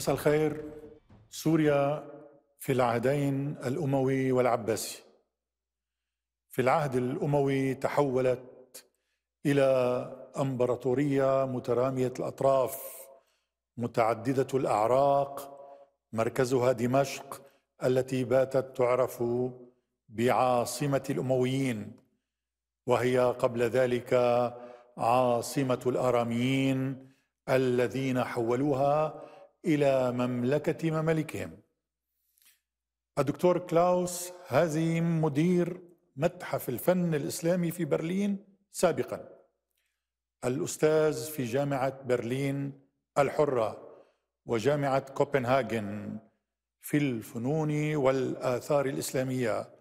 مساء الخير سوريا في العهدين الاموي والعباسي في العهد الاموي تحولت الى امبراطوريه متراميه الاطراف متعدده الاعراق مركزها دمشق التي باتت تعرف بعاصمه الامويين وهي قبل ذلك عاصمه الاراميين الذين حولوها الى مملكه ممالكهم الدكتور كلاوس هازيم مدير متحف الفن الاسلامي في برلين سابقا الاستاذ في جامعه برلين الحره وجامعه كوبنهاجن في الفنون والاثار الاسلاميه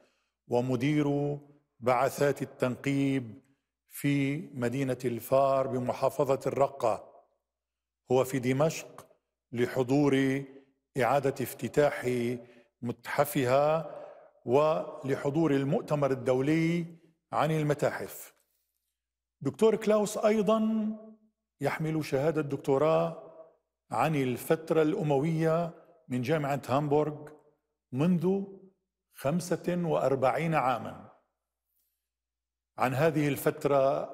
ومدير بعثات التنقيب في مدينه الفار بمحافظه الرقه هو في دمشق لحضور إعادة افتتاح متحفها ولحضور المؤتمر الدولي عن المتاحف دكتور كلاوس أيضا يحمل شهادة دكتوراه عن الفترة الأموية من جامعة هامبورغ منذ 45 عاما عن هذه الفترة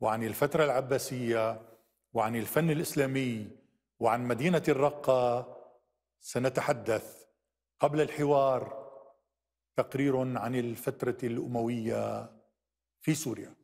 وعن الفترة العباسية وعن الفن الإسلامي وعن مدينة الرقة سنتحدث قبل الحوار تقرير عن الفترة الأموية في سوريا.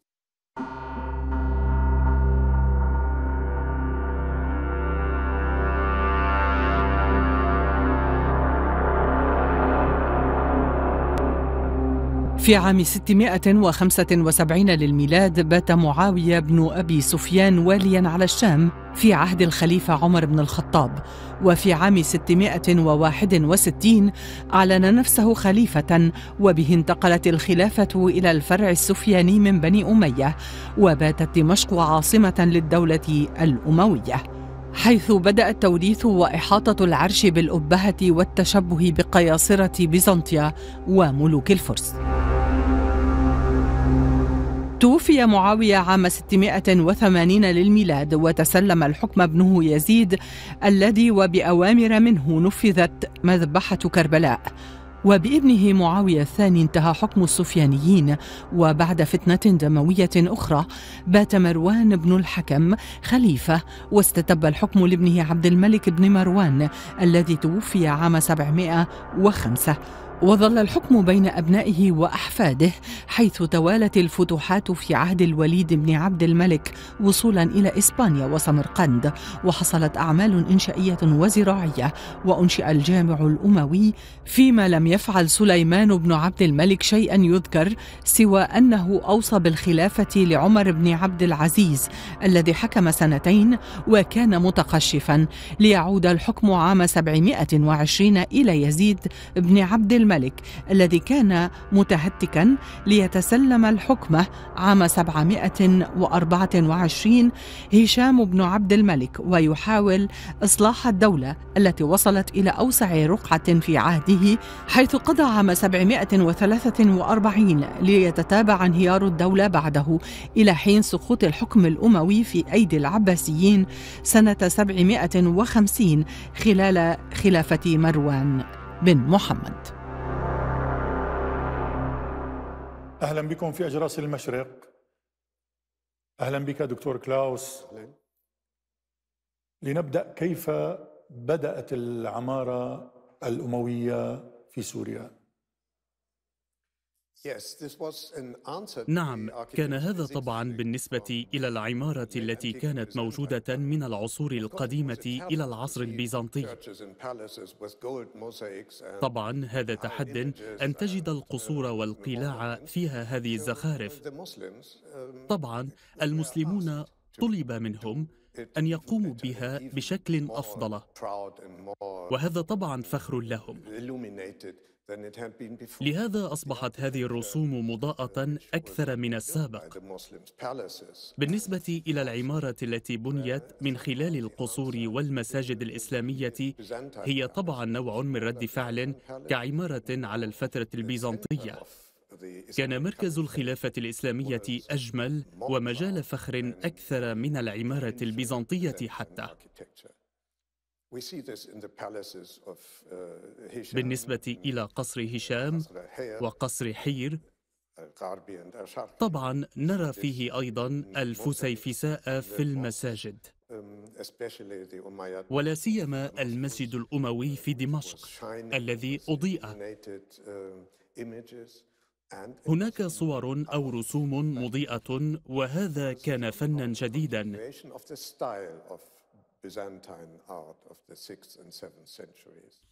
في عام 675 للميلاد بات معاوية بن أبي سفيان واليا على الشام في عهد الخليفة عمر بن الخطاب وفي عام 661 أعلن نفسه خليفة وبه انتقلت الخلافة إلى الفرع السفياني من بني أمية وباتت دمشق عاصمة للدولة الأموية حيث بدا التوريث واحاطه العرش بالابهه والتشبه بقياصره بيزنطيا وملوك الفرس توفي معاوية عام 680 للميلاد وتسلم الحكم ابنه يزيد الذي وبأوامر منه نفذت مذبحة كربلاء وبابنه معاوية الثاني انتهى حكم السفيانيين وبعد فتنة دموية أخرى بات مروان بن الحكم خليفة واستتب الحكم لابنه عبد الملك بن مروان الذي توفي عام 705 وظل الحكم بين ابنائه واحفاده حيث توالت الفتوحات في عهد الوليد بن عبد الملك وصولا الى اسبانيا وسمرقند وحصلت اعمال انشائيه وزراعيه وانشئ الجامع الاموي فيما لم يفعل سليمان بن عبد الملك شيئا يذكر سوى انه اوصى بالخلافه لعمر بن عبد العزيز الذي حكم سنتين وكان متقشفا ليعود الحكم عام 720 الى يزيد بن عبد الملك الملك الذي كان متهتكا ليتسلم الحكمة عام 724 هشام بن عبد الملك ويحاول إصلاح الدولة التي وصلت إلى أوسع رقعة في عهده حيث قضى عام 743 ليتتابع انهيار الدولة بعده إلى حين سقوط الحكم الأموي في أيدي العباسيين سنة 750 خلال خلافة مروان بن محمد اهلا بكم في اجراس المشرق اهلا بك دكتور كلاوس أهلاً. لنبدا كيف بدات العماره الامويه في سوريا نعم كان هذا طبعا بالنسبه الى العماره التي كانت موجوده من العصور القديمه الى العصر البيزنطي طبعا هذا تحد ان تجد uh, القصور والقلاع فيها هذه uh, الزخارف um, طبعا المسلمون طلب منهم ان يقوموا بها بشكل افضل وهذا طبعا um, فخر لهم لهذا أصبحت هذه الرسوم مضاءة أكثر من السابق بالنسبة إلى العمارة التي بنيت من خلال القصور والمساجد الإسلامية هي طبعا نوع من رد فعل كعمارة على الفترة البيزنطية كان مركز الخلافة الإسلامية أجمل ومجال فخر أكثر من العمارة البيزنطية حتى Uh, بالنسبة uh, إلى قصر هشام وقصر حير طبعا نرى فيه أيضا الفسيفساء في المساجد um, ولا سيما المسجد الأموي في دمشق الذي أضيء uh, هناك صور أو رسوم مضيئة وهذا كان فنا جديدا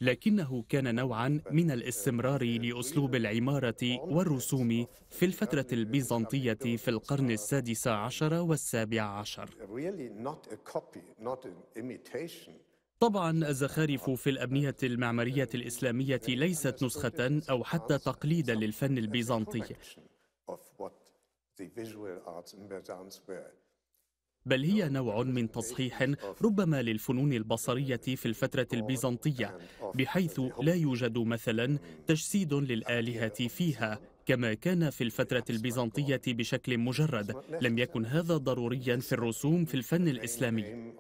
لكنه كان نوعا من الاستمرار uh, لأسلوب العمارة والرسوم في الفترة البيزنطية في القرن السادس عشر والسابع عشر طبعا الزخارف في الأبنية المعمارية الإسلامية ليست نسخة أو حتى تقليدا للفن البيزنطي بل هي نوع من تصحيح ربما للفنون البصرية في الفترة البيزنطية بحيث لا يوجد مثلا تجسيد للآلهة فيها كما كان في الفترة البيزنطية بشكل مجرد لم يكن هذا ضروريا في الرسوم في الفن الإسلامي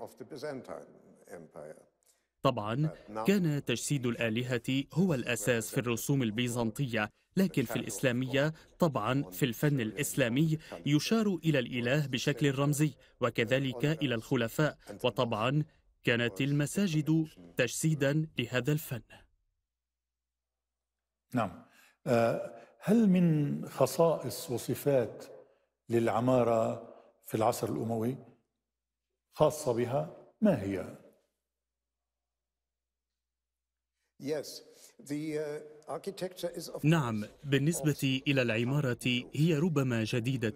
طبعا كان تجسيد الآلهة هو الأساس في الرسوم البيزنطية لكن في الإسلامية طبعا في الفن الإسلامي يشار إلى الإله بشكل رمزي وكذلك إلى الخلفاء وطبعا كانت المساجد تجسيدا لهذا الفن نعم آه، هل من خصائص وصفات للعمارة في العصر الأموي خاصة بها ما هي؟ Yes. Uh, نعم بالنسبه الى العماره هي ربما جديده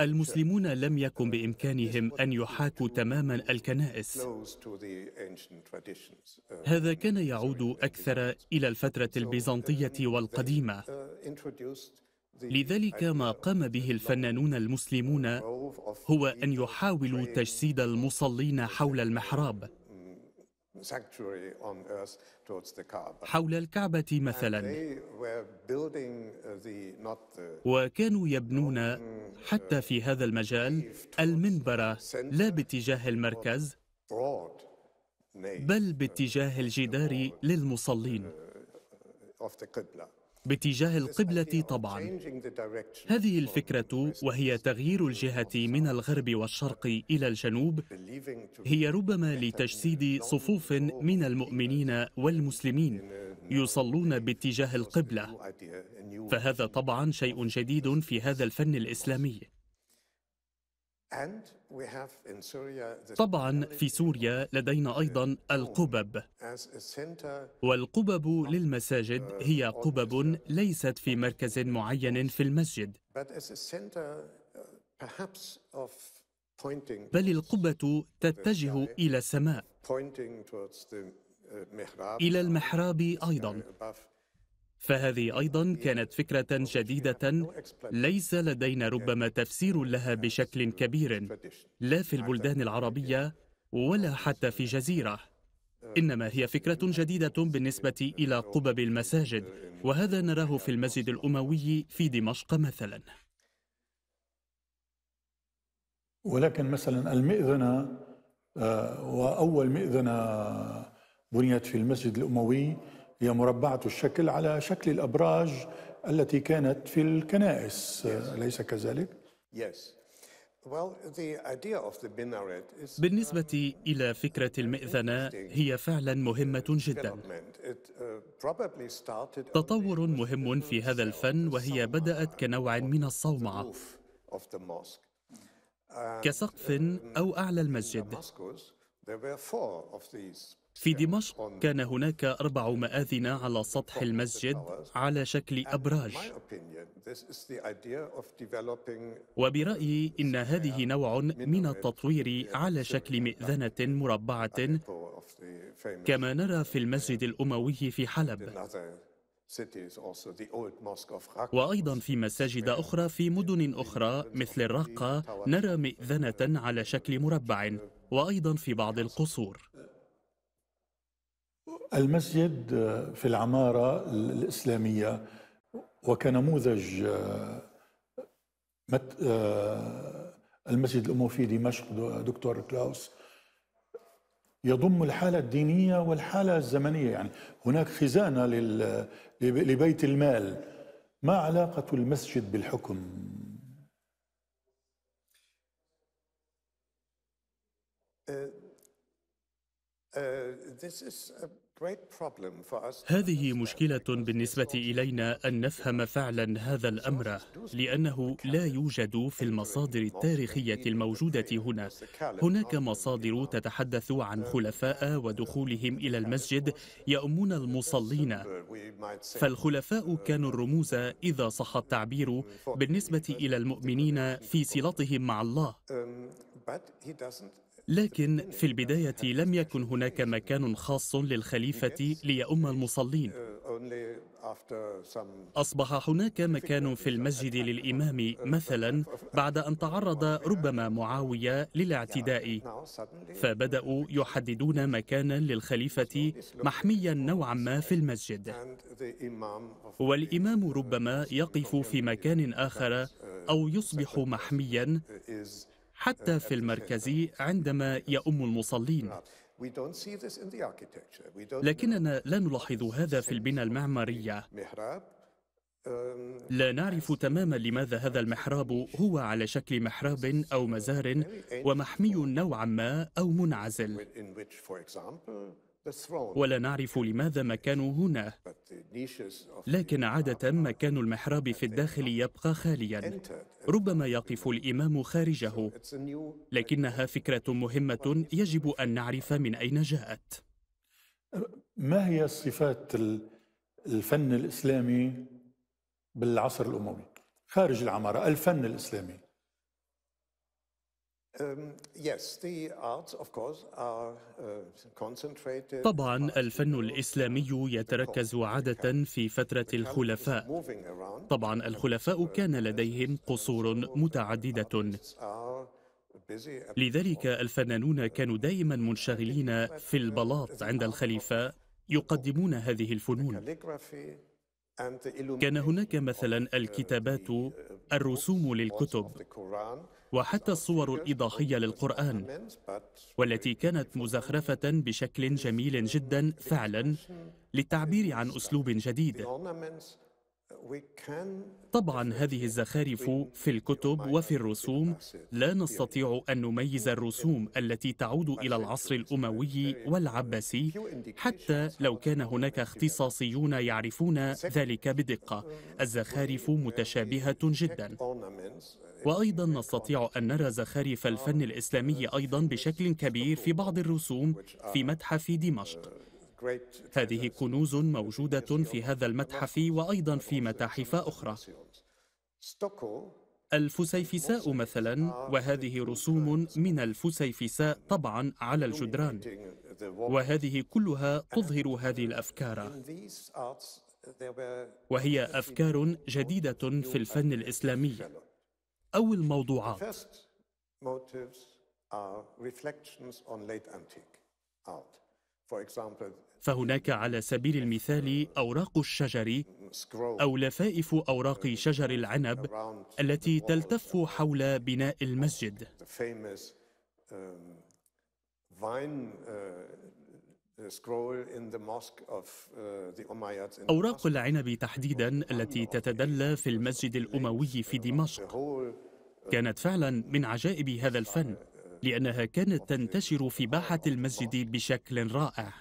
المسلمون لم يكن بامكانهم ان يحاكوا تماما الكنائس uh, هذا كان يعود اكثر الى الفتره uh, البيزنطيه والقديمه لذلك ما قام به الفنانون المسلمون هو ان يحاولوا تجسيد المصلين حول المحراب حول الكعبة مثلا uh, وكانوا يبنون حتى في uh, هذا المجال المنبر لا باتجاه المركز بل uh, باتجاه الجدار للمصلين باتجاه القبلة طبعا هذه الفكرة وهي تغيير الجهة من الغرب والشرق إلى الجنوب هي ربما لتجسيد صفوف من المؤمنين والمسلمين يصلون باتجاه القبلة فهذا طبعا شيء جديد في هذا الفن الإسلامي طبعا في سوريا لدينا ايضا القبب والقبب uh, للمساجد هي قبب ليست في مركز معين في المسجد uh, بل القبه تتجه الى السماء uh, الى المحراب ايضا فهذه أيضا كانت فكرة جديدة ليس لدينا ربما تفسير لها بشكل كبير لا في البلدان العربية ولا حتى في جزيرة إنما هي فكرة جديدة بالنسبة إلى قبب المساجد وهذا نراه في المسجد الأموي في دمشق مثلا ولكن مثلا المئذنة آه، وأول مئذنة بنيت في المسجد الأموي هي مربعة الشكل على شكل الأبراج التي كانت في الكنائس yes. أليس كذلك؟ yes. بالنسبة uh, إلى فكرة المئذنة هي فعلا مهمة جدا. Uh, تطور مهم في هذا الفن وهي بدأت كنوع من الصومعة كسقف uh, أو أعلى المسجد. في دمشق كان هناك أربع مآذن على سطح المسجد على شكل أبراج وبرأيي إن هذه uh, نوع من التطوير على شكل مئذنة مربعة كما نرى في المسجد الأموي في حلب وأيضا في مساجد أخرى في مدن أخرى مثل الرقة نرى مئذنة على شكل مربع وأيضا في بعض القصور المسجد آه، في العمارة الإسلامية وكنموذج آه، آه، المسجد الأموي في دمشق دكتور كلاوس يضم الحالة الدينية والحالة الزمنية يعني هناك خزانة لبيت المال ما علاقة المسجد بالحكم؟ uh, this is a هذه مشكلة بالنسبة إلينا أن نفهم فعلا هذا الأمر لأنه لا يوجد في المصادر التاريخية الموجودة هنا هناك مصادر تتحدث عن خلفاء ودخولهم إلى المسجد يأمون المصلين فالخلفاء uh, كانوا الرموز إذا صح التعبير um, بالنسبة إلى المؤمنين في صلتهم مع الله um, لكن في البداية لم يكن هناك مكان خاص للخليفة ليؤم المصلين أصبح هناك مكان في المسجد للإمام مثلا بعد أن تعرض ربما معاوية للاعتداء فبدأوا يحددون مكانا للخليفة محميا نوعا ما في المسجد والإمام ربما يقف في مكان آخر أو يصبح محميا حتى في المركز عندما يؤم المصلين لكننا لا نلاحظ هذا في البنى المعمارية لا نعرف تماما لماذا هذا المحراب هو على شكل محراب أو مزار ومحمي نوعا ما أو منعزل ولا نعرف لماذا مكانه هنا لكن عادة uh, مكان المحراب في الداخل يبقى خاليا ربما يقف الإمام خارجه لكنها فكرة مهمة يجب أن نعرف من أين جاءت ما هي صفات الفن الإسلامي بالعصر الأموي خارج العمارة الفن الإسلامي Um, uh, طبعا الفن الاسلامي يتركز عاده في فتره الخلفاء طبعا الخلفاء uh, كان لديهم قصور متعدده لذلك الفنانون كانوا دائما منشغلين في البلاط عند الخليفه يقدمون هذه الفنون كان هناك مثلا الكتابات آه، الرسوم للكتب وحتى الصور الاضاحيه للقران والتي كانت مزخرفه بشكل جميل جدا فعلا للتعبير عن اسلوب جديد طبعا هذه الزخارف في الكتب وفي الرسوم لا نستطيع ان نميز الرسوم التي تعود الى العصر الاموي والعباسي حتى لو كان هناك اختصاصيون يعرفون ذلك بدقه um, الزخارف متشابهه جدا uh, وايضا نستطيع ان نرى زخارف الفن الاسلامي ايضا بشكل كبير في بعض الرسوم في متحف دمشق uh, هذه كنوز موجودة في هذا المتحف وأيضا في متاحف أخرى الفسيفساء مثلا وهذه رسوم من الفسيفساء طبعا على الجدران وهذه كلها تظهر هذه الأفكار وهي أفكار جديدة في الفن الإسلامي أو الموضوعات are reflections on late antique art. For example, فهناك على سبيل المثال أوراق الشجر أو لفائف أوراق شجر العنب التي تلتف حول بناء المسجد أوراق العنب تحديدا التي تتدلى في المسجد الأموي في دمشق كانت فعلا من عجائب هذا الفن لأنها كانت تنتشر في باحة المسجد بشكل رائع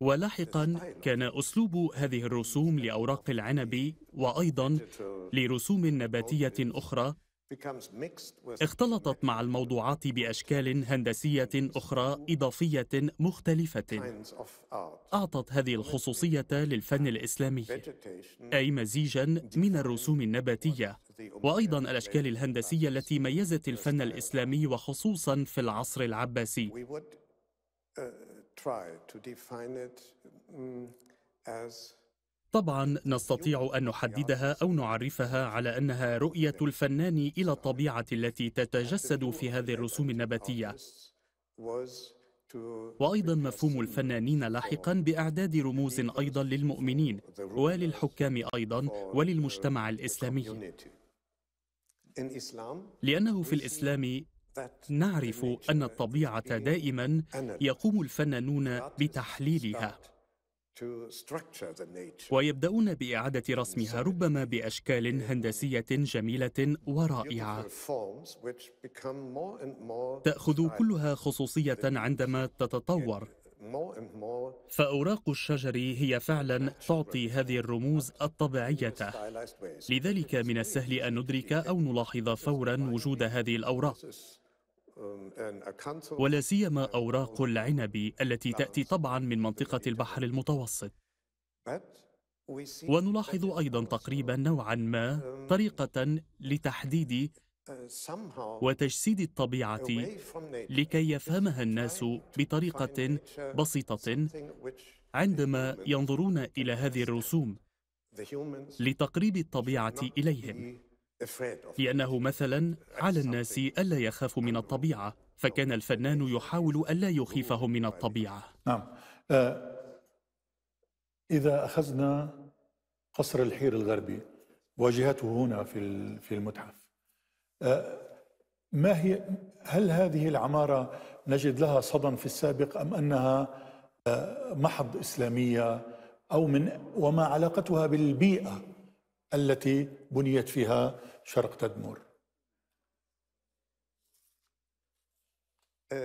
ولاحقا كان أسلوب هذه الرسوم لأوراق العنب وأيضا لرسوم نباتية أخرى اختلطت مع الموضوعات بأشكال هندسية أخرى إضافية مختلفة أعطت هذه الخصوصية للفن الإسلامي أي مزيجا من الرسوم النباتية وأيضا الأشكال الهندسية التي ميزت الفن الإسلامي وخصوصا في العصر العباسي Mm, طبعا نستطيع ان نحددها او نعرفها على انها رؤيه الفنان الى الطبيعه التي تتجسد في هذه الرسوم النباتيه وايضا مفهوم الفنانين لاحقا باعداد رموز ايضا للمؤمنين وللحكام ايضا وللمجتمع الاسلامي لانه في الاسلام نعرف ان الطبيعه دائما يقوم الفنانون بتحليلها ويبدأون بإعادة رسمها ربما بأشكال هندسية جميلة ورائعة تأخذ كلها خصوصية عندما تتطور فأوراق الشجر هي فعلا تعطي هذه الرموز الطبيعية لذلك من السهل أن ندرك أو نلاحظ فورا وجود هذه الأوراق ولا سيما اوراق العنب التي تاتي طبعا من منطقه البحر المتوسط ونلاحظ ايضا تقريبا نوعا ما طريقه لتحديد uh, وتجسيد الطبيعه لكي يفهمها الناس بطريقه بسيطه عندما ينظرون الى هذه الرسوم لتقريب الطبيعه اليهم لأنه مثلا على الناس ألا يخافوا من الطبيعة فكان الفنان يحاول ألا يخيفهم من الطبيعة نعم آه، إذا أخذنا قصر الحير الغربي واجهته هنا في في المتحف آه، ما هي هل هذه العمارة نجد لها صدى في السابق أم أنها آه، محض إسلامية أو من وما علاقتها بالبيئة التي بنيت فيها شرق تدمر um,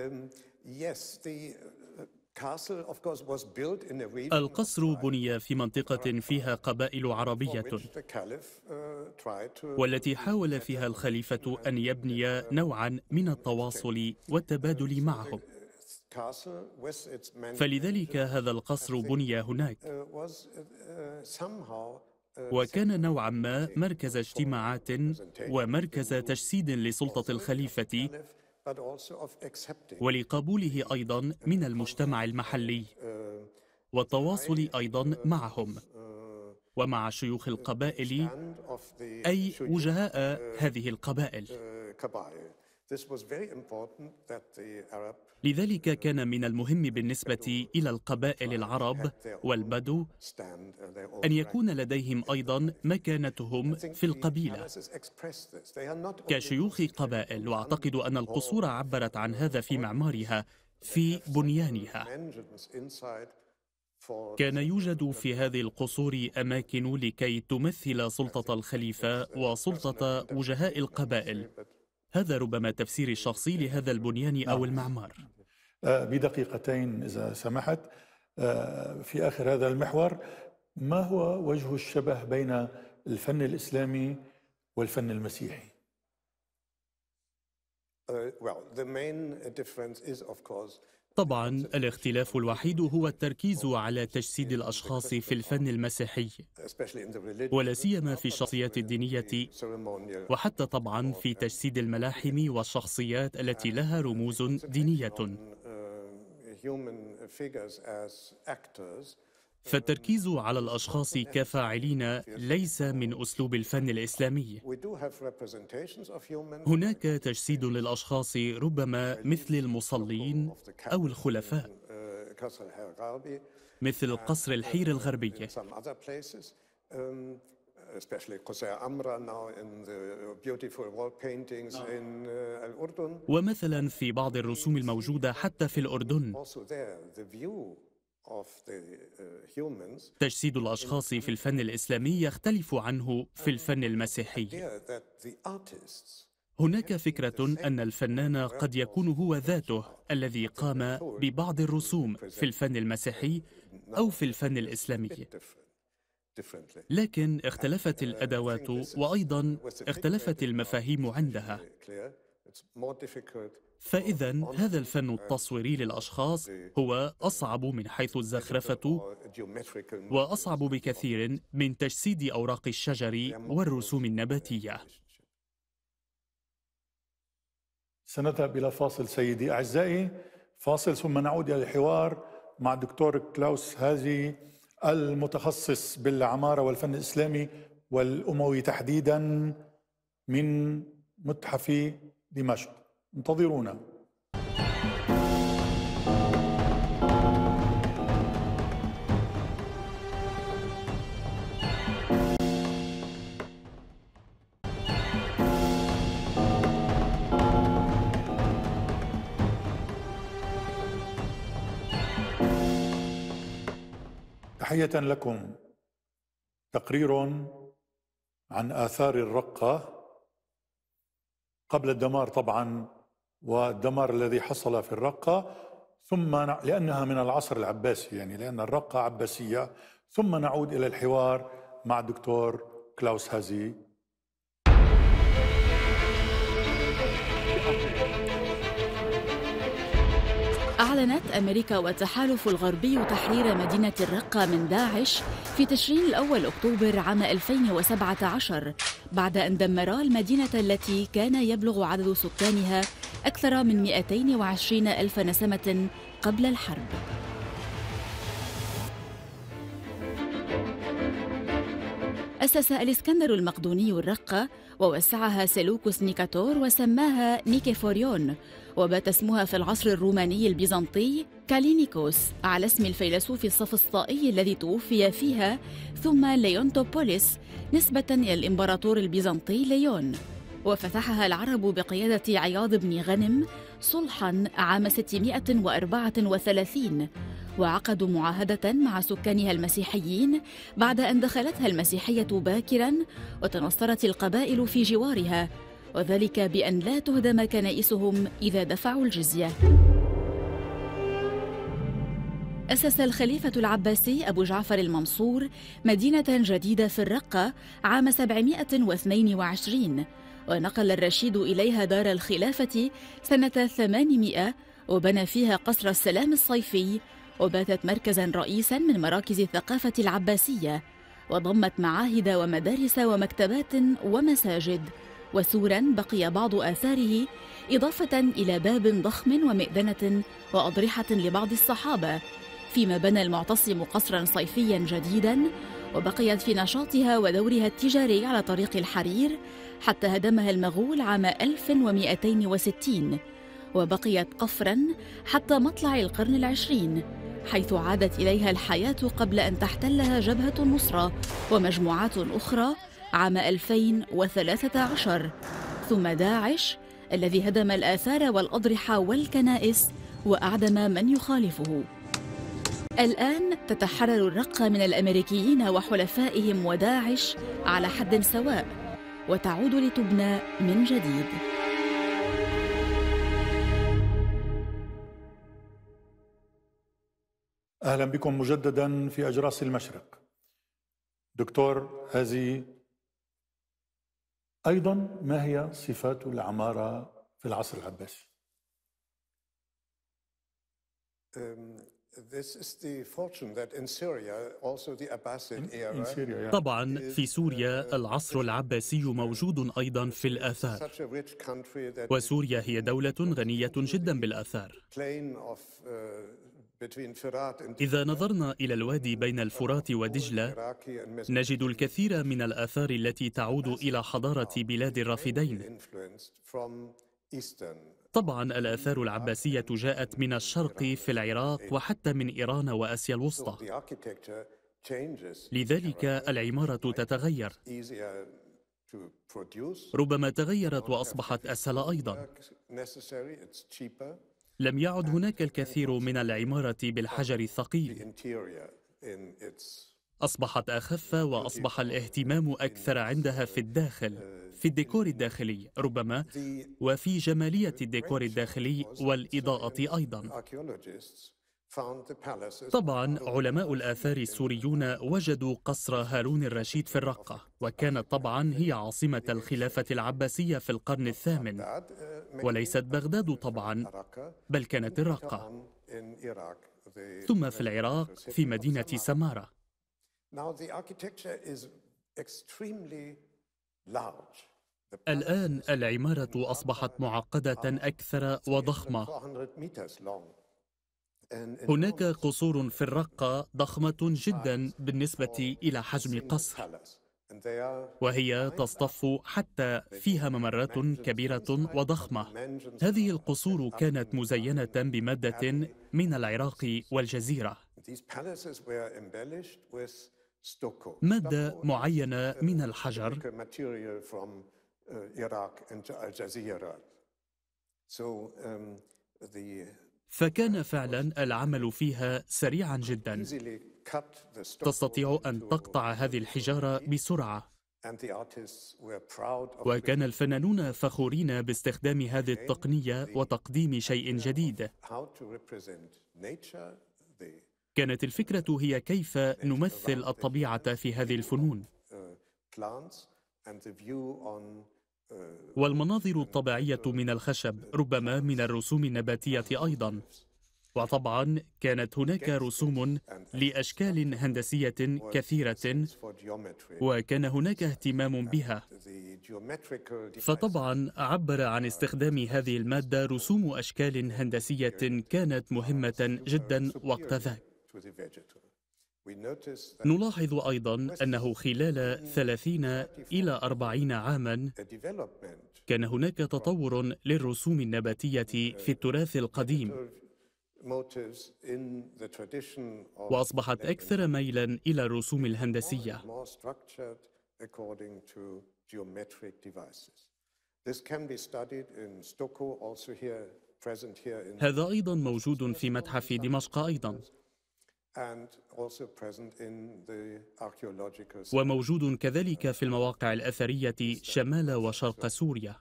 uh, القصر بني في منطقة فيها قبائل عربية uh, والتي حاول فيها الخليفة أن يبني uh, نوعا من التواصل والتبادل معهم فلذلك هذا القصر بني هناك وكان نوعا ما مركز اجتماعات ومركز تجسيد لسلطة الخليفة ولقبوله أيضا من المجتمع المحلي والتواصل أيضا معهم ومع شيوخ القبائل أي وجهاء هذه القبائل لذلك كان من المهم بالنسبة إلى القبائل العرب والبدو أن يكون لديهم أيضا مكانتهم في القبيلة كشيوخ قبائل وأعتقد أن القصور عبرت عن هذا في معمارها في بنيانها كان يوجد في هذه القصور أماكن لكي تمثل سلطة الخليفة وسلطة وجهاء القبائل هذا ربما تفسير الشخصي لهذا البنيان أو نعم. المعمار آه، بدقيقتين إذا سمحت آه، في آخر هذا المحور ما هو وجه الشبه بين الفن الإسلامي والفن المسيحي؟ uh, well, the main difference is, of course, طبعا الاختلاف الوحيد هو التركيز على تجسيد الاشخاص في الفن المسيحي ولا سيما في الشخصيات الدينيه وحتى طبعا في تجسيد الملاحم والشخصيات التي لها رموز دينيه فالتركيز على الاشخاص كفاعلين ليس من اسلوب الفن الاسلامي هناك تجسيد للاشخاص ربما مثل المصلين او الخلفاء مثل قصر الحير الغربي ومثلا في بعض الرسوم الموجوده حتى في الاردن Uh, تجسيد الاشخاص في الفن الاسلامي يختلف عنه في الفن المسيحي هناك فكره ان الفنان قد يكون هو ذاته الذي قام ببعض الرسوم في الفن المسيحي او في الفن الاسلامي لكن اختلفت الادوات وايضا اختلفت المفاهيم عندها فإذا هذا الفن التصويري للأشخاص هو أصعب من حيث الزخرفة وأصعب بكثير من تجسيد أوراق الشجر والرسوم النباتية سنذهب إلى فاصل سيدي أعزائي فاصل ثم نعود إلى الحوار مع دكتور كلاوس هازي المتخصص بالعمارة والفن الإسلامي والأموي تحديدا من متحف دمشق انتظرونا تحية لكم تقرير عن آثار الرقة قبل الدمار طبعا والدمار الذي حصل في الرقة ثم لأنها من العصر العباسي يعني لأن الرقة عباسية ثم نعود إلى الحوار مع الدكتور كلاوس هازي أعلنت أمريكا والتحالف الغربي تحرير مدينة الرقة من داعش في تشرين الأول أكتوبر عام 2017 بعد أن دمرا المدينة التي كان يبلغ عدد سكانها أكثر من 220 ألف نسمة قبل الحرب أسس الإسكندر المقدوني الرقة ووسعها سلوكوس نيكاتور وسماها نيكيفوريون وبات اسمها في العصر الروماني البيزنطي كالينيكوس على اسم الفيلسوف الصفسطائي الذي توفي فيها ثم ليونتوبوليس نسبة إلى الإمبراطور البيزنطي ليون وفتحها العرب بقيادة عياض بن غنم صلحا عام 634 وعقدوا معاهدة مع سكانها المسيحيين بعد أن دخلتها المسيحية باكرا وتنصرت القبائل في جوارها وذلك بأن لا تهدم كنائسهم إذا دفعوا الجزية. أسس الخليفة العباسي أبو جعفر المنصور مدينة جديدة في الرقة عام 722 ونقل الرشيد إليها دار الخلافة سنة 800 وبنى فيها قصر السلام الصيفي وباتت مركزا رئيسا من مراكز الثقافة العباسية وضمت معاهد ومدارس ومكتبات ومساجد وسورا بقي بعض آثاره إضافة إلى باب ضخم ومئذنة وأضرحة لبعض الصحابة فيما بنى المعتصم قصرا صيفيا جديدا وبقيت في نشاطها ودورها التجاري على طريق الحرير حتى هدمها المغول عام 1260 وبقيت قفرا حتى مطلع القرن العشرين حيث عادت إليها الحياة قبل أن تحتلها جبهة النصرة ومجموعات أخرى عام 2013 ثم داعش الذي هدم الآثار والأضرحة والكنائس وأعدم من يخالفه الآن تتحرر الرقة من الأمريكيين وحلفائهم وداعش على حد سواء وتعود لتبنى من جديد اهلا بكم مجددا في اجراس المشرق. دكتور هذه ايضا ما هي صفات العماره في العصر العباسي؟ طبعا في سوريا uh, العصر العباسي موجود ايضا في الاثار وسوريا هي دوله غنيه جدا بالاثار uh, إذا نظرنا إلى الوادي بين الفرات ودجلة نجد الكثير من الآثار التي تعود إلى حضارة بلاد الرافدين طبعا الآثار العباسية جاءت من الشرق في العراق وحتى من إيران وآسيا الوسطى لذلك العمارة تتغير ربما تغيرت وأصبحت أسهل أيضا لم يعد هناك الكثير من العمارة بالحجر الثقيل أصبحت أخف وأصبح الاهتمام أكثر عندها في الداخل في الديكور الداخلي ربما وفي جمالية الديكور الداخلي والإضاءة أيضا طبعا علماء الآثار السوريون وجدوا قصر هارون الرشيد في الرقة وكانت طبعا هي عاصمة الخلافة العباسية في القرن الثامن وليست بغداد طبعا بل كانت الرقة ثم في العراق في مدينة سمارة Now the architecture is extremely large. الآن العمارة أصبحت معقدة أكثر وضخمة. هناك قصور في الرقة ضخمة جدا بالنسبة إلى حجم قصر. وهي تصطف حتى فيها ممرات كبيرة وضخمة. هذه القصور كانت مزينة بمادة من العراق والجزيرة. مادة معينة من الحجر uh, um, فكان uh, فعلا العمل فيها سريعا جدا تستطيع ان تقطع هذه الحجاره بسرعه وكان الفنانون فخورين باستخدام هذه التقنيه وتقديم شيء جديد كانت الفكرة هي كيف نمثل الطبيعة في هذه الفنون والمناظر الطبيعية من الخشب ربما من الرسوم النباتية أيضا وطبعا كانت هناك رسوم لأشكال هندسية كثيرة وكان هناك اهتمام بها فطبعا عبر عن استخدام هذه المادة رسوم أشكال هندسية كانت مهمة جدا وقت ذاك نلاحظ أيضا أنه خلال 30 إلى 40 عاما كان هناك تطور للرسوم النباتية في التراث القديم وأصبحت أكثر ميلا إلى الرسوم الهندسية هذا أيضا موجود في متحف دمشق أيضا وموجود كذلك في المواقع الأثرية شمال وشرق سوريا.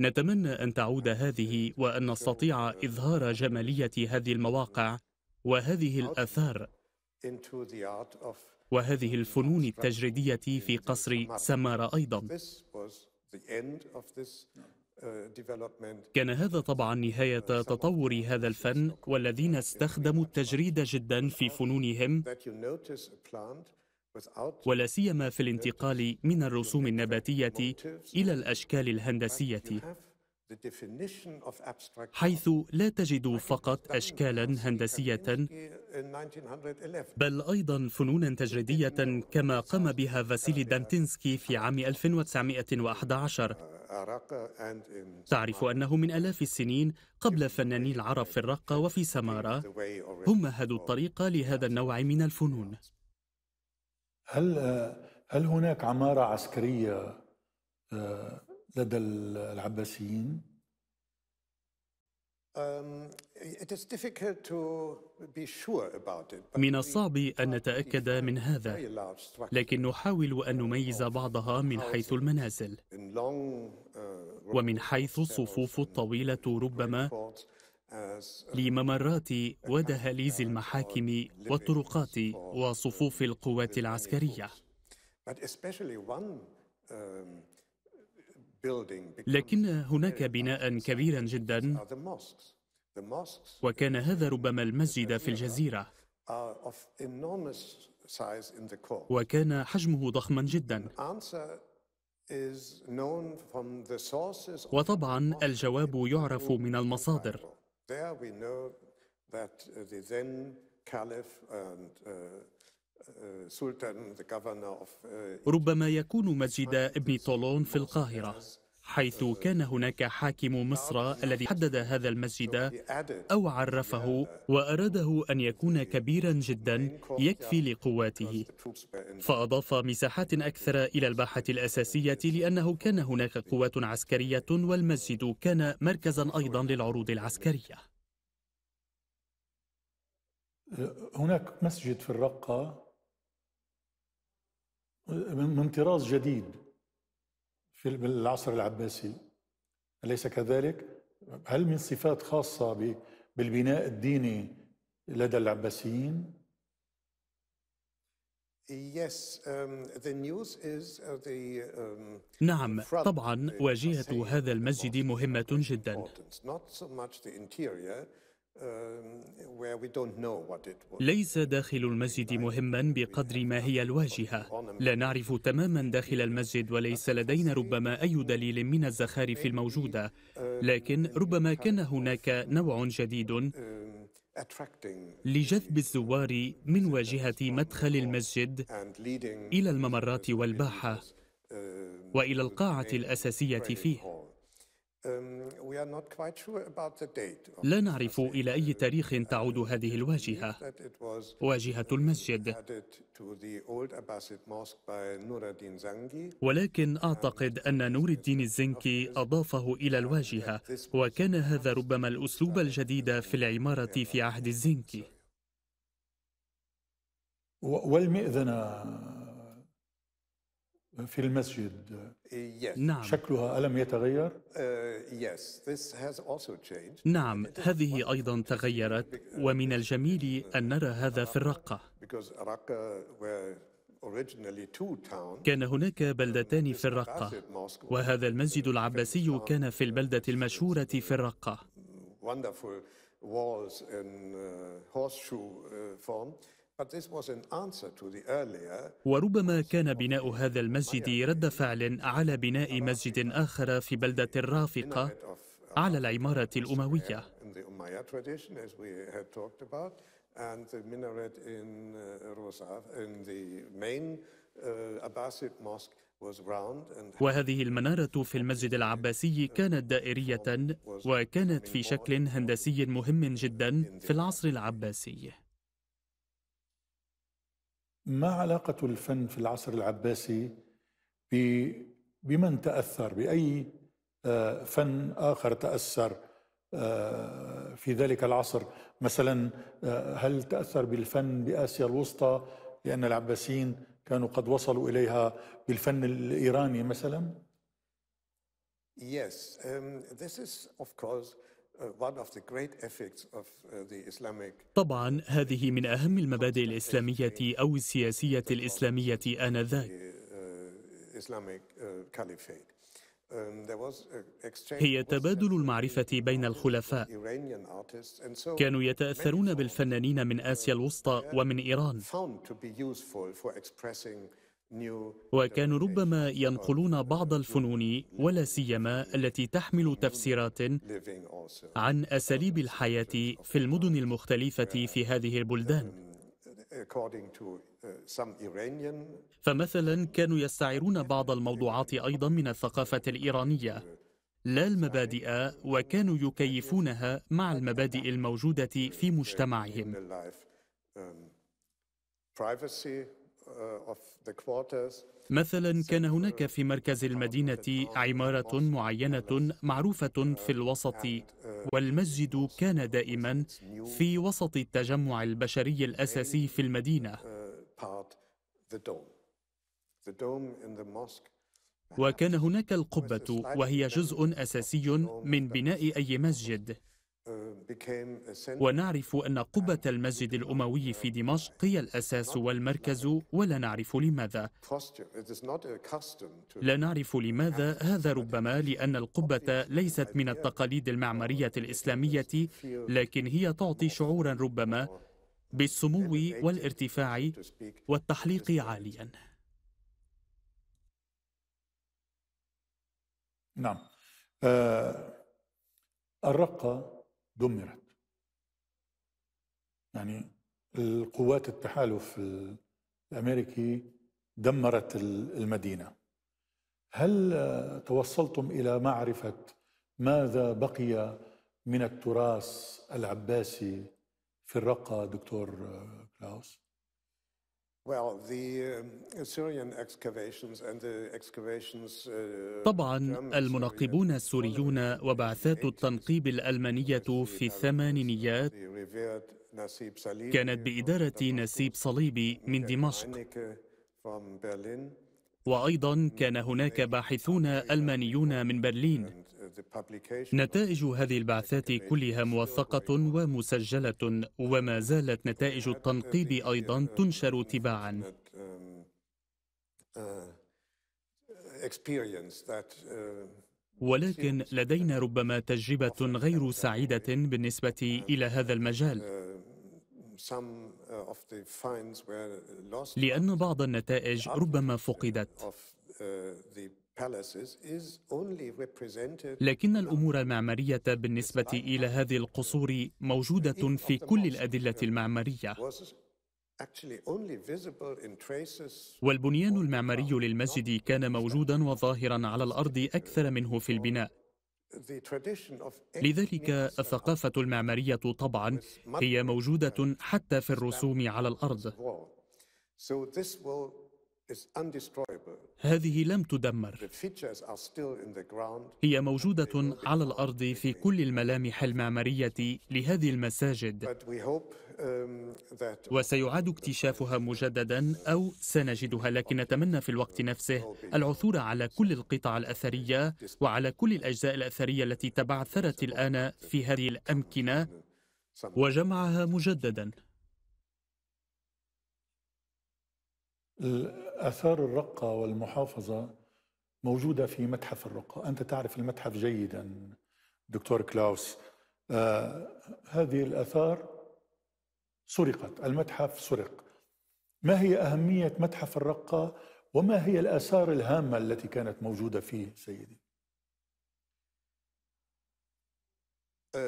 نتمنى أن تعود هذه وأن نستطيع إظهار جمالية هذه المواقع وهذه الآثار وهذه الفنون التجريدية في قصر سمارة أيضا. كان هذا طبعا نهاية uh, تطور هذا الفن والذين استخدموا التجريد جدا في فنونهم ولا سيما في الانتقال من الرسوم النباتية إلى الأشكال الهندسية حيث لا تجد فقط اشكالا هندسيه بل ايضا فنونا تجريديه كما قام بها فاسيلي دانتينسكي في عام 1911 تعرف انه من الاف السنين قبل فناني العرب في الرقه وفي سماره هم هدوا الطريق لهذا النوع من الفنون هل هل هناك عماره عسكريه آه، لدى العباسيين؟ um, من الصعب أن نتأكد من هذا، لكن نحاول أن نميز بعضها من حيث المنازل، uh, ومن حيث الصفوف الطويلة ربما uh, لممرات ودهاليز المحاكم والطرقات وصفوف القوات العسكرية. لكن هناك بناء كبيرا جدا وكان هذا ربما المسجد في الجزيرة وكان حجمه ضخما جدا وطبعا الجواب يعرف من المصادر آه، آه، ربما يكون مسجد ابن طولون في القاهرة حيث كان هناك حاكم مصر الذي حدد هذا المسجد أو عرفه uh, وأراده أن يكون كبيرا جدا يكفي لقواته فأضاف مساحات أكثر إلى الباحة الأساسية لأنه كان هناك قوات عسكرية والمسجد كان مركزا أيضا للعروض العسكرية هناك مسجد في الرقة من طراز جديد في العصر العباسي أليس كذلك؟ هل من صفات خاصة بالبناء الديني لدى العباسيين؟ um, uh, um, نعم طبعا واجهة هذا المسجد مهمة جدا ليس داخل المسجد مهما بقدر ما هي الواجهه لا نعرف تماما داخل المسجد وليس لدينا ربما اي دليل من الزخارف الموجوده لكن ربما كان هناك نوع جديد لجذب الزوار من واجهه مدخل المسجد الى الممرات والباحه والى القاعه الاساسيه فيه Um, لا نعرف إلى أي تاريخ تعود هذه الواجهة واجهة المسجد ولكن أعتقد أن نور الدين الزنكي أضافه إلى الواجهة وكان هذا ربما الأسلوب الجديد في العمارة في عهد الزنكي والمئذنة في المسجد نعم شكلها ألم يتغير؟ uh, نعم هذه أيضا تغيرت ومن الجميل أن نرى هذا في الرقة كان هناك بلدتان في الرقة وهذا المسجد العباسي كان في البلدة المشهورة في الرقة mm, وربما كان بناء هذا المسجد رد فعل على بناء مسجد آخر في بلدة رافقة uh, على العمارة الأموية uh, uh, وهذه المنارة في المسجد العباسي كانت دائرية وكانت في شكل هندسي مهم جدا في العصر العباسي ما علاقة الفن في العصر العباسي بمن تأثر بأي آه، فن آخر تأثر آه، في ذلك العصر مثلا آه، هل تأثر بالفن بآسيا الوسطى لأن العباسيين كانوا قد وصلوا إليها بالفن الإيراني مثلا؟ Yes, um, this is of course Uh, uh, طبعا هذه من أهم المبادئ الإسلامية أو السياسية uh, الإسلامية آنذاك um, هي تبادل المعرفة بين الخلفاء كانوا يتأثرون بالفنانين من آسيا الوسطى ومن إيران وكانوا ربما ينقلون بعض الفنون ولا سيما التي تحمل تفسيرات عن اساليب الحياه في المدن المختلفه في هذه البلدان um, uh, فمثلا كانوا يستعيرون بعض الموضوعات ايضا من الثقافه الايرانيه لا المبادئ وكانوا يكيفونها مع المبادئ الموجوده في مجتمعهم Uh, مثلا كان هناك uh, في مركز المدينة عمارة معينة uh, معروفة في الوسط والمسجد كان دائما في وسط التجمع البشري الأساسي في المدينة وكان هناك القبة وهي جزء أساسي من بناء أي مسجد ونعرف أن قبة المسجد الأموي في دمشق هي الأساس والمركز ولا نعرف لماذا لا نعرف لماذا هذا ربما لأن القبة ليست من التقاليد المعمارية الإسلامية لكن هي تعطي شعورا ربما بالسمو والارتفاع والتحليق عاليا نعم آه الرقة دمرت يعني القوات التحالف الامريكي دمرت المدينه هل توصلتم الى معرفه ماذا بقي من التراث العباسي في الرقه دكتور كلاوس Um, uh, طبعا المنقبون السوريون وبعثات التنقيب الألمانية في الثمانينيات كانت بإدارة نسيب صليبي من دمشق وأيضا كان هناك باحثون ألمانيون من برلين نتائج هذه البعثات كلها موثقة ومسجلة وما زالت نتائج التنقيب أيضا تنشر تباعا ولكن لدينا ربما تجربة غير سعيدة بالنسبة إلى هذا المجال Uh, لأن بعض النتائج ربما فقدت uh, لكن الامور المعماريه بالنسبه الى هذه القصور موجوده في كل الادله المعماريه والبنيان المعماري للمسجد كان موجودا وظاهرا على الارض اكثر منه في البناء لذلك الثقافة المعمارية طبعا هي موجودة حتى في الرسوم على الأرض. هذه لم تدمر هي موجودة على الأرض في كل الملامح المعمارية لهذه المساجد um, وسيعاد اكتشافها مجددا أو سنجدها لكن نتمنى في الوقت نفسه العثور على كل القطع الأثرية وعلى كل الأجزاء الأثرية التي تبعثرت الآن في هذه الأمكنة وجمعها مجددا الآثار الرقة والمحافظة موجودة في متحف الرقة أنت تعرف المتحف جيدا دكتور كلاوس آه هذه الآثار سرقت المتحف سرق ما هي أهمية متحف الرقة وما هي الآثار الهامة التي كانت موجودة فيه سيدي Uh,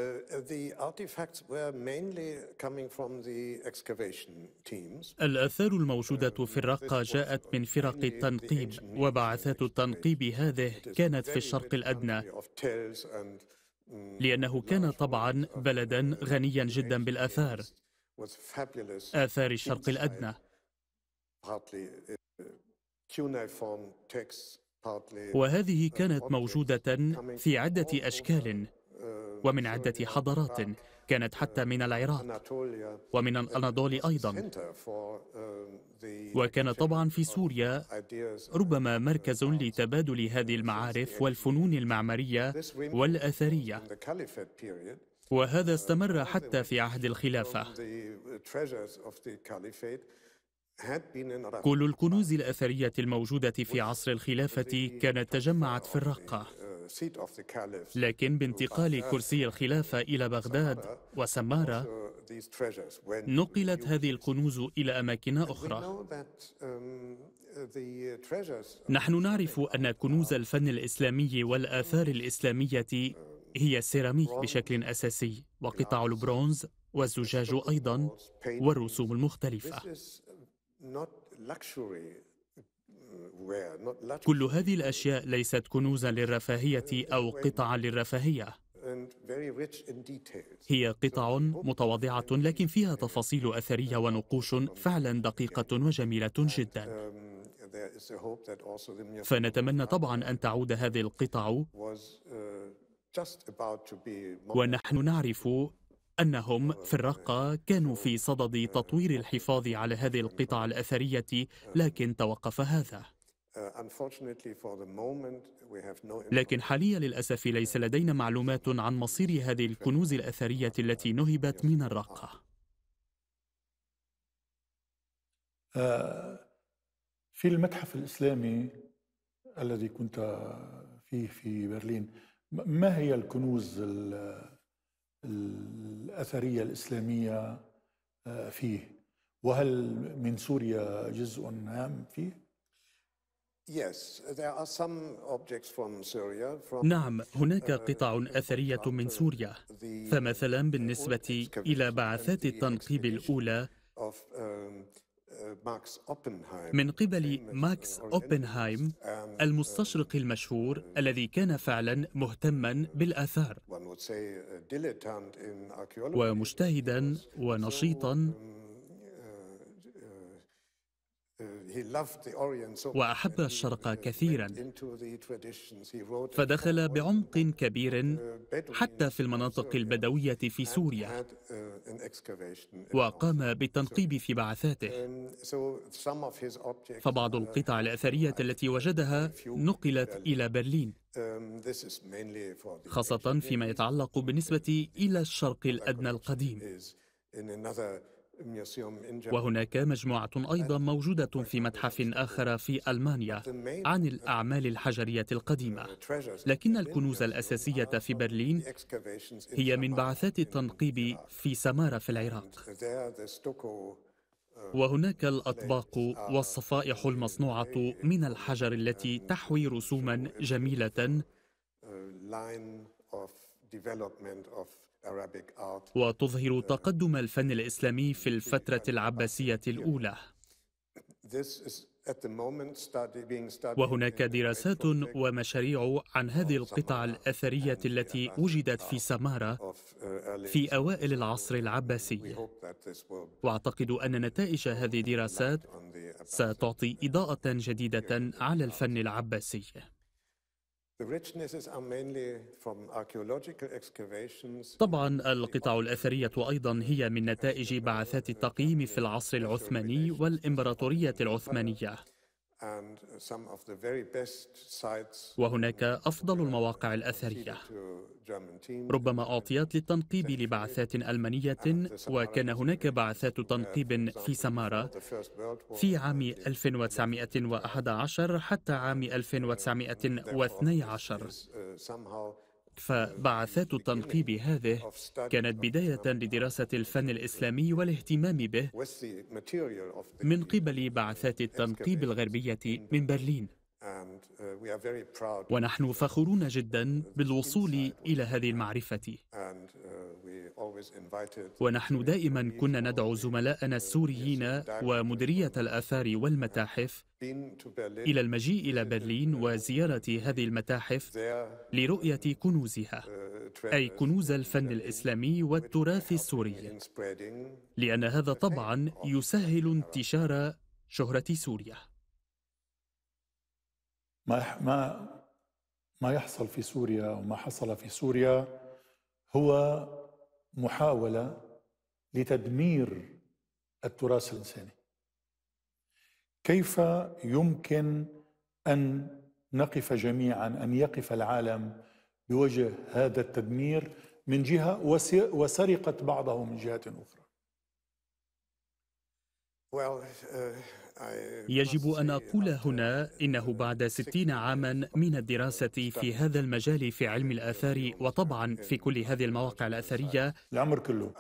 الآثار الموجودة uh, في الرقة جاءت من فرق التنقيب وبعثات التنقيب هذه كانت في mm, الشرق الأدنى لأنه كان طبعا بلدا غنيا جدا بالآثار آثار الشرق الأدنى وهذه uh, كانت موجودة في عدة أشكال ومن عدة حضارات كانت حتى من العراق ومن الأناضول أيضا وكان طبعا في سوريا ربما مركز لتبادل هذه المعارف والفنون المعمارية والأثرية وهذا استمر حتى في عهد الخلافة كل الكنوز الأثرية الموجودة في عصر الخلافة كانت تجمعت في الرقة لكن بانتقال كرسي الخلافة إلى بغداد وسمارة نقلت هذه الكنوز إلى أماكن أخرى um, نحن نعرف أن كنوز الفن الإسلامي والآثار um, الإسلامية هي السيراميك um, بشكل أساسي وقطع البرونز والزجاج أيضا والرسوم المختلفة كل هذه الاشياء ليست كنوزا للرفاهيه او قطعا للرفاهيه هي قطع متواضعه لكن فيها تفاصيل اثريه ونقوش فعلا دقيقه وجميله جدا فنتمنى طبعا ان تعود هذه القطع ونحن نعرف أنهم في الرقة كانوا في صدد تطوير الحفاظ على هذه القطع الأثرية لكن توقف هذا Uh, لكن حاليا للأسف ليس لدينا معلومات عن مصير هذه الكنوز الأثرية التي نهبت من الرقة uh, في المتحف الإسلامي الذي كنت فيه في برلين ما هي الكنوز الأثرية الإسلامية uh, فيه وهل من سوريا جزء هام فيه؟ نعم هناك uh, قطع اثريه من سوريا فمثلا بالنسبه الى بعثات التنقيب الاولى um, uh, من قبل uh, ماكس اوبنهايم المستشرق المشهور الذي كان فعلا مهتما بالاثار ومجتهدا ونشيطا um, وأحب الشرق كثيرا فدخل بعمق كبير uh, حتى في المناطق البدوية في سوريا uh, وقام بالتنقيب في بعثاته فبعض القطع الأثرية التي وجدها نقلت إلى برلين um, خاصة فيما يتعلق بالنسبة إلى الشرق الأدنى القديم وهناك مجموعة أيضا موجودة في متحف آخر في ألمانيا عن الأعمال الحجرية القديمة لكن الكنوز الأساسية في برلين هي من بعثات التنقيب في سمارة في العراق وهناك الأطباق والصفائح المصنوعة من الحجر التي تحوي رسوما جميلة وتظهر uh, تقدم الفن الإسلامي في الفترة العباسية الأولى وهناك دراسات ومشاريع عن هذه القطع الأثرية التي وجدت في سمارة uh, في أوائل العصر uh, العباسي وأعتقد أن نتائج هذه الدراسات ستعطي إضاءة جديدة على الفن العباسي طبعا القطع الأثرية أيضا هي من نتائج بعثات التقييم في العصر العثماني والإمبراطورية العثمانية وهناك أفضل المواقع الأثرية ربما أعطيت للتنقيب لبعثات ألمانية وكان هناك بعثات uh, تنقيب في سمارة في uh, عام 1911 حتى عام 1912 فبعثات التنقيب هذه كانت بداية لدراسة الفن الإسلامي والاهتمام به من قبل بعثات التنقيب الغربية من برلين ونحن فخورون جدا بالوصول إلى هذه المعرفة ونحن دائما كنا ندعو زملائنا السوريين ومديرية الآثار والمتاحف إلى المجيء إلى برلين وزيارة هذه المتاحف لرؤية كنوزها أي كنوز الفن الإسلامي والتراث السوري لأن هذا طبعا يسهل انتشار شهرة سوريا ما ما ما يحصل في سوريا وما حصل في سوريا هو محاوله لتدمير التراث الانساني كيف يمكن ان نقف جميعا ان يقف العالم بوجه هذا التدمير من جهه وسرقه بعضه من جهه اخرى Well, uh, يجب أن أقول هنا إنه بعد ستين عاما من الدراسة في هذا المجال في علم الآثار وطبعا في كل هذه المواقع الأثرية العمر كله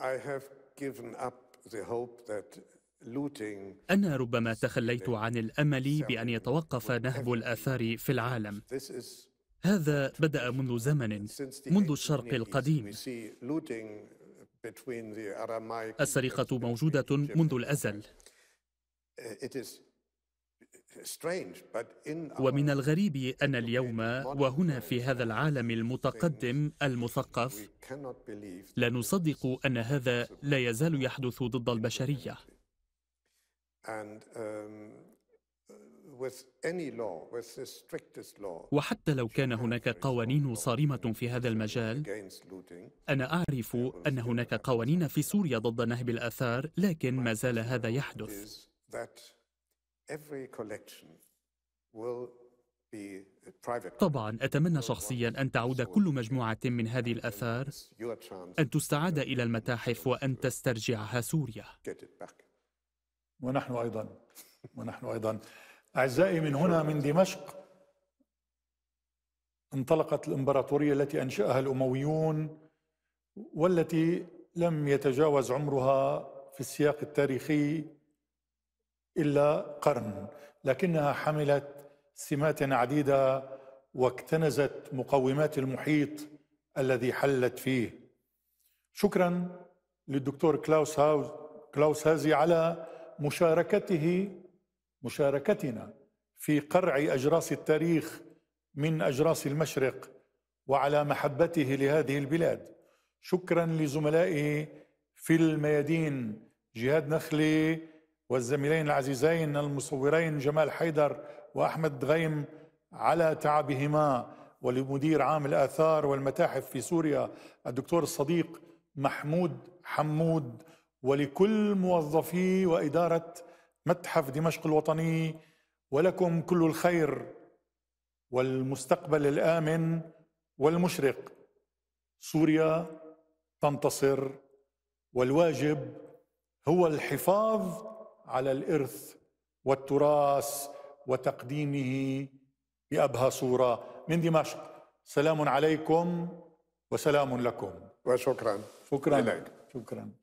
أنا ربما تخليت عن الأمل بأن يتوقف نهب الآثار في العالم هذا بدأ منذ زمن منذ الشرق القديم السرقة موجودة منذ الأزل Uh, uh, ومن الغريب ان اليوم وهنا في هذا العالم المتقدم المثقف لا نصدق ان هذا لا يزال يحدث ضد البشريه um, uh, وحتى لو كان هناك قوانين صارمة في هذا المجال أنا أعرف أن هناك قوانين في سوريا ضد نهب الآثار لكن ما زال هذا يحدث طبعا أتمنى شخصيا أن تعود كل مجموعة من هذه الأثار أن تستعاد إلى المتاحف وأن تسترجعها سوريا ونحن أيضا ونحن أيضا أعزائي من هنا من دمشق انطلقت الإمبراطورية التي أنشأها الأمويون والتي لم يتجاوز عمرها في السياق التاريخي الا قرن لكنها حملت سمات عديده واكتنزت مقومات المحيط الذي حلت فيه شكرا للدكتور كلاوس هاوز كلاوس هازي على مشاركته مشاركتنا في قرع اجراس التاريخ من اجراس المشرق وعلى محبته لهذه البلاد شكرا لزملائه في الميادين جهاد نخلي والزميلين العزيزين المصورين جمال حيدر واحمد غيم على تعبهما ولمدير عام الاثار والمتاحف في سوريا الدكتور الصديق محمود حمود ولكل موظفي واداره متحف دمشق الوطني ولكم كل الخير والمستقبل الامن والمشرق سوريا تنتصر والواجب هو الحفاظ على الارث والتراث وتقديمه بابهى صوره من دمشق سلام عليكم وسلام لكم وشكرا شكرا لك. شكرا